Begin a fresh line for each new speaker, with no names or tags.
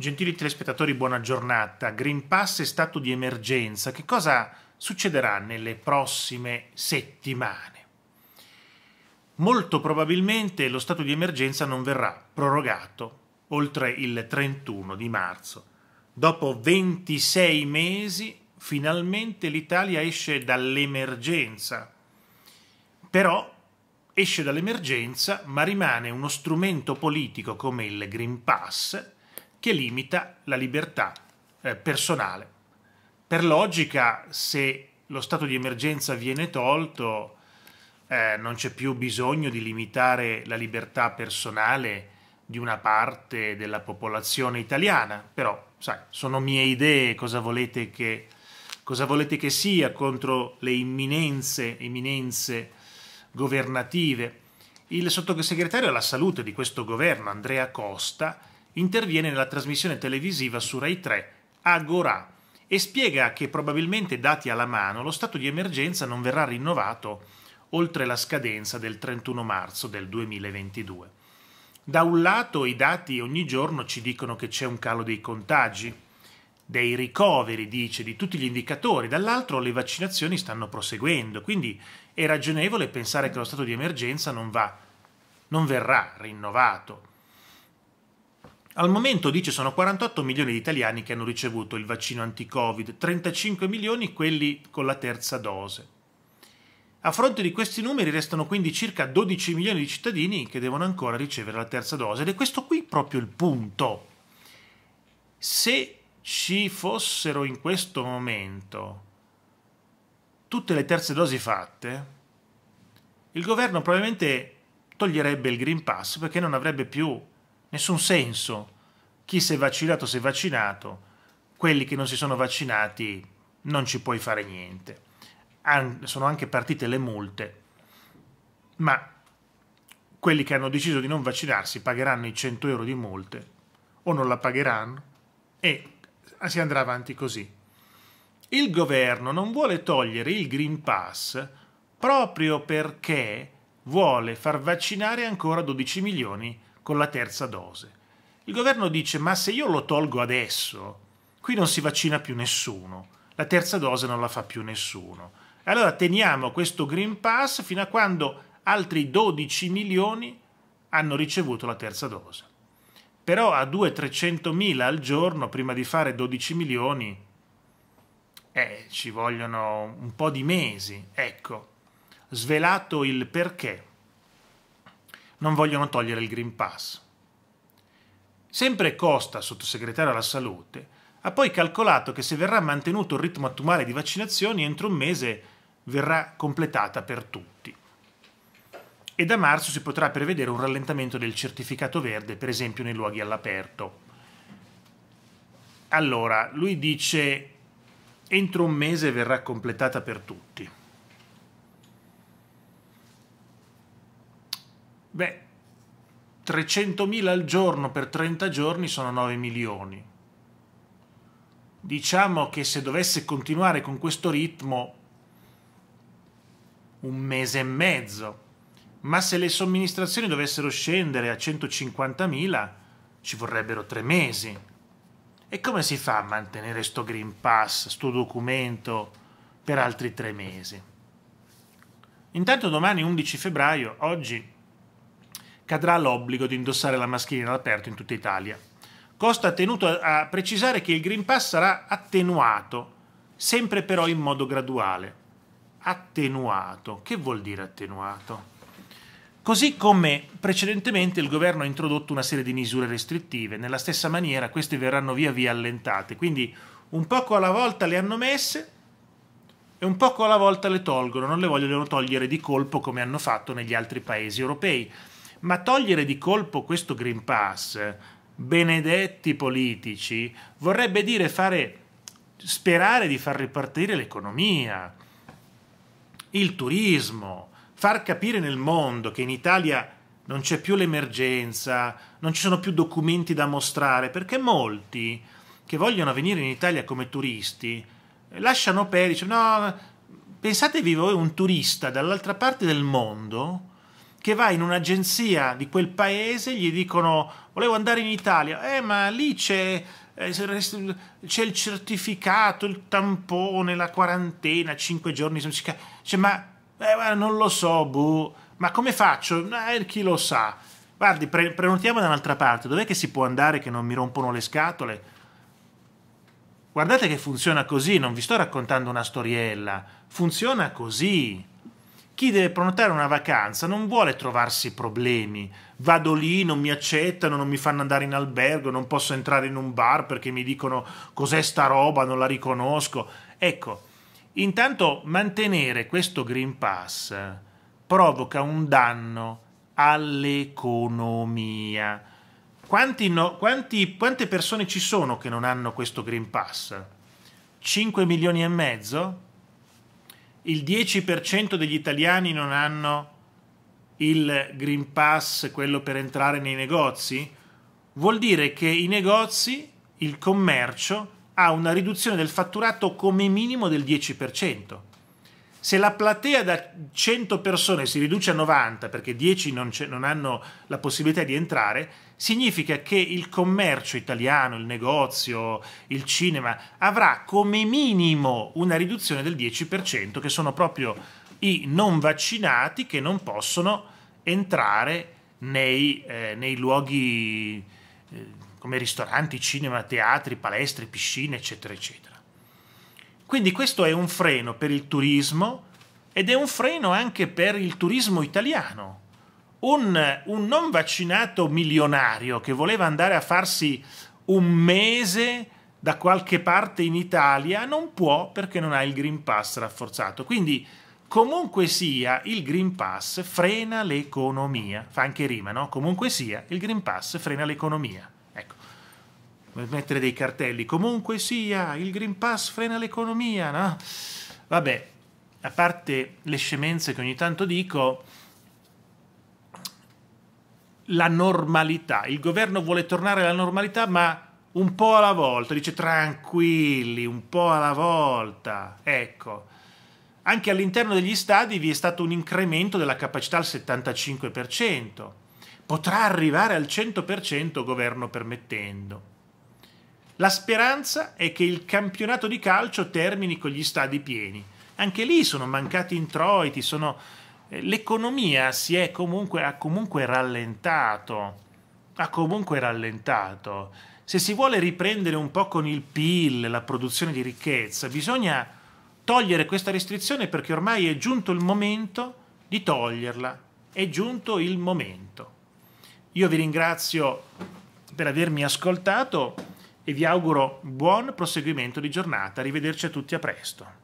Gentili telespettatori, buona giornata. Green Pass è stato di emergenza. Che cosa succederà nelle prossime settimane? Molto probabilmente lo stato di emergenza non verrà prorogato oltre il 31 di marzo. Dopo 26 mesi, finalmente l'Italia esce dall'emergenza. Però esce dall'emergenza, ma rimane uno strumento politico come il Green Pass che limita la libertà eh, personale. Per logica, se lo stato di emergenza viene tolto, eh, non c'è più bisogno di limitare la libertà personale di una parte della popolazione italiana, però sai, sono mie idee, cosa volete che, cosa volete che sia contro le imminenze, imminenze governative. Il sottosegretario alla salute di questo governo, Andrea Costa, interviene nella trasmissione televisiva su Rai 3 Agorà e spiega che probabilmente dati alla mano lo stato di emergenza non verrà rinnovato oltre la scadenza del 31 marzo del 2022. Da un lato i dati ogni giorno ci dicono che c'è un calo dei contagi, dei ricoveri, dice, di tutti gli indicatori, dall'altro le vaccinazioni stanno proseguendo, quindi è ragionevole pensare che lo stato di emergenza non, va, non verrà rinnovato. Al momento dice sono 48 milioni di italiani che hanno ricevuto il vaccino anti-Covid, 35 milioni quelli con la terza dose. A fronte di questi numeri restano quindi circa 12 milioni di cittadini che devono ancora ricevere la terza dose ed è questo qui proprio il punto. Se ci fossero in questo momento tutte le terze dosi fatte, il governo probabilmente toglierebbe il Green Pass perché non avrebbe più nessun senso. Chi si è vaccinato si è vaccinato, quelli che non si sono vaccinati non ci puoi fare niente. An sono anche partite le multe, ma quelli che hanno deciso di non vaccinarsi pagheranno i 100 euro di multe o non la pagheranno e si andrà avanti così. Il governo non vuole togliere il Green Pass proprio perché vuole far vaccinare ancora 12 milioni di con la terza dose. Il governo dice ma se io lo tolgo adesso, qui non si vaccina più nessuno, la terza dose non la fa più nessuno. Allora teniamo questo Green Pass fino a quando altri 12 milioni hanno ricevuto la terza dose. Però a 200 300 mila al giorno, prima di fare 12 milioni, eh, ci vogliono un po' di mesi. Ecco, svelato il perché non vogliono togliere il Green Pass. Sempre Costa, sottosegretario alla salute, ha poi calcolato che se verrà mantenuto il ritmo attuale di vaccinazioni entro un mese verrà completata per tutti. E da marzo si potrà prevedere un rallentamento del certificato verde, per esempio nei luoghi all'aperto. Allora, lui dice entro un mese verrà completata per tutti. 300.000 al giorno per 30 giorni sono 9 milioni. Diciamo che se dovesse continuare con questo ritmo un mese e mezzo, ma se le somministrazioni dovessero scendere a 150.000 ci vorrebbero tre mesi. E come si fa a mantenere sto Green Pass, sto documento per altri tre mesi? Intanto domani 11 febbraio, oggi cadrà l'obbligo di indossare la mascherina all'aperto in tutta Italia. Costa ha tenuto a precisare che il Green Pass sarà attenuato, sempre però in modo graduale. Attenuato, che vuol dire attenuato? Così come precedentemente il governo ha introdotto una serie di misure restrittive, nella stessa maniera queste verranno via via allentate, quindi un poco alla volta le hanno messe e un poco alla volta le tolgono, non le vogliono togliere di colpo come hanno fatto negli altri paesi europei ma togliere di colpo questo Green Pass, benedetti politici, vorrebbe dire fare, sperare di far ripartire l'economia, il turismo, far capire nel mondo che in Italia non c'è più l'emergenza, non ci sono più documenti da mostrare, perché molti che vogliono venire in Italia come turisti lasciano perdere, dicono no, pensatevi voi un turista dall'altra parte del mondo che va in un'agenzia di quel paese, gli dicono volevo andare in Italia, eh ma lì c'è, eh, c'è il certificato, il tampone, la quarantena, 5 giorni, cioè, ma, eh, non lo so, buh, ma come faccio? Eh, chi lo sa? Guardi, pre prenotiamo da un'altra parte, dov'è che si può andare che non mi rompono le scatole? Guardate che funziona così, non vi sto raccontando una storiella, funziona così chi deve prenotare una vacanza non vuole trovarsi problemi. Vado lì, non mi accettano, non mi fanno andare in albergo, non posso entrare in un bar perché mi dicono cos'è sta roba, non la riconosco. Ecco, intanto mantenere questo Green Pass provoca un danno all'economia. No, quante persone ci sono che non hanno questo Green Pass? 5 milioni e mezzo? il 10% degli italiani non hanno il Green Pass, quello per entrare nei negozi, vuol dire che i negozi, il commercio, ha una riduzione del fatturato come minimo del 10% se la platea da 100 persone si riduce a 90 perché 10 non, non, hanno la possibilità di entrare, significa che il commercio italiano, il negozio, il cinema avrà come minimo una riduzione del 10%, che sono proprio i non vaccinati che non possono entrare nei, eh, nei luoghi eh, come ristoranti, cinema, teatri, palestre, piscine, eccetera, eccetera. Quindi questo è un freno per il turismo ed è un freno anche per il turismo italiano. Un, un non vaccinato milionario che voleva andare a farsi un mese da qualche parte in Italia non può perché non ha il Green Pass rafforzato. Quindi, comunque sia, il Green Pass frena l'economia. Fa anche rima, no? Comunque sia, il Green Pass frena l'economia mettere dei cartelli. Comunque sia, il Green Pass frena l'economia, no? Vabbè, a parte le scemenze che ogni tanto dico, la normalità. Il governo vuole tornare alla normalità, ma un po' alla volta. Dice tranquilli, un po' alla volta. Ecco. Anche all'interno degli stadi vi è stato un incremento della capacità al 75%. Potrà arrivare al 100% governo permettendo. La speranza è che il campionato di calcio termini con gli stadi pieni. Anche lì sono mancati introiti, sono... Eh, l'economia si è comunque, ha comunque rallentato. Ha comunque rallentato. Se si vuole riprendere un po' con il PIL, la produzione di ricchezza, bisogna togliere questa restrizione perché ormai è giunto il momento di toglierla. È giunto il momento. Io vi ringrazio per avermi ascoltato e vi auguro buon proseguimento di giornata. Arrivederci a tutti, a presto.